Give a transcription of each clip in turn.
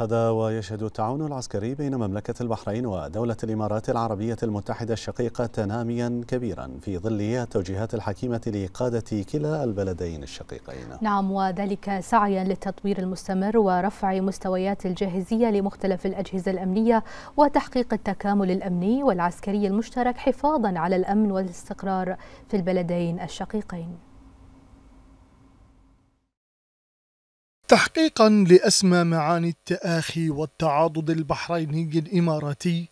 هذا ويشهد التعاون العسكري بين مملكة البحرين ودولة الإمارات العربية المتحدة الشقيقة تناميا كبيرا في ظل التوجيهات الحكيمة لقادة كلا البلدين الشقيقين نعم وذلك سعيا للتطوير المستمر ورفع مستويات الجاهزية لمختلف الأجهزة الأمنية وتحقيق التكامل الأمني والعسكري المشترك حفاظا على الأمن والاستقرار في البلدين الشقيقين تحقيقا لأسمى معاني التآخي والتعاضد البحريني الإماراتي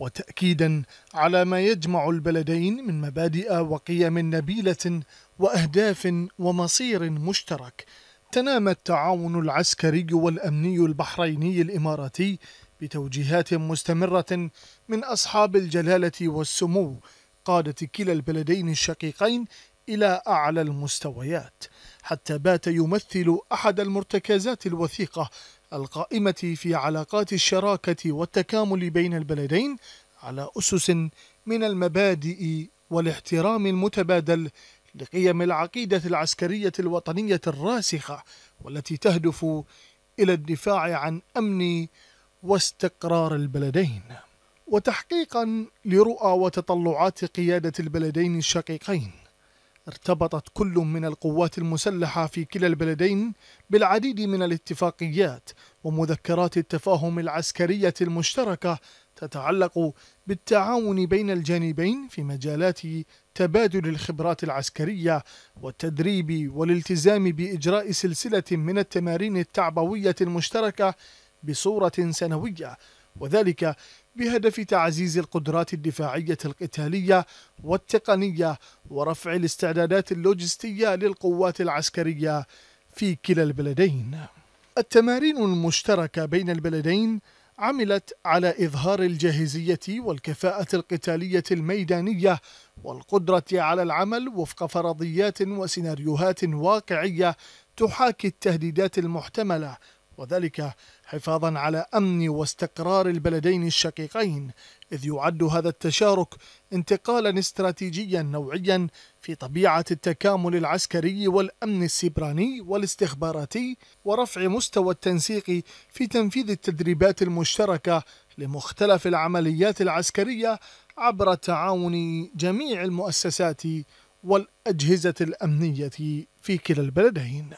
وتأكيدا على ما يجمع البلدين من مبادئ وقيم نبيلة وأهداف ومصير مشترك تنام التعاون العسكري والأمني البحريني الإماراتي بتوجيهات مستمرة من أصحاب الجلالة والسمو قادة كلا البلدين الشقيقين إلى أعلى المستويات حتى بات يمثل أحد المرتكزات الوثيقة القائمة في علاقات الشراكة والتكامل بين البلدين على أسس من المبادئ والاحترام المتبادل لقيم العقيدة العسكرية الوطنية الراسخة والتي تهدف إلى الدفاع عن أمن واستقرار البلدين وتحقيقا لرؤى وتطلعات قيادة البلدين الشقيقين ارتبطت كل من القوات المسلحة في كلا البلدين بالعديد من الاتفاقيات ومذكرات التفاهم العسكرية المشتركة تتعلق بالتعاون بين الجانبين في مجالات تبادل الخبرات العسكرية والتدريب والالتزام بإجراء سلسلة من التمارين التعبوية المشتركة بصورة سنوية وذلك بهدف تعزيز القدرات الدفاعية القتالية والتقنية ورفع الاستعدادات اللوجستية للقوات العسكرية في كلا البلدين. التمارين المشتركة بين البلدين عملت على إظهار الجاهزية والكفاءة القتالية الميدانية والقدرة على العمل وفق فرضيات وسيناريوهات واقعية تحاكي التهديدات المحتملة وذلك حفاظا على امن واستقرار البلدين الشقيقين اذ يعد هذا التشارك انتقالا استراتيجيا نوعيا في طبيعه التكامل العسكري والامن السبراني والاستخباراتي ورفع مستوى التنسيق في تنفيذ التدريبات المشتركه لمختلف العمليات العسكريه عبر تعاون جميع المؤسسات والاجهزه الامنيه في كلا البلدين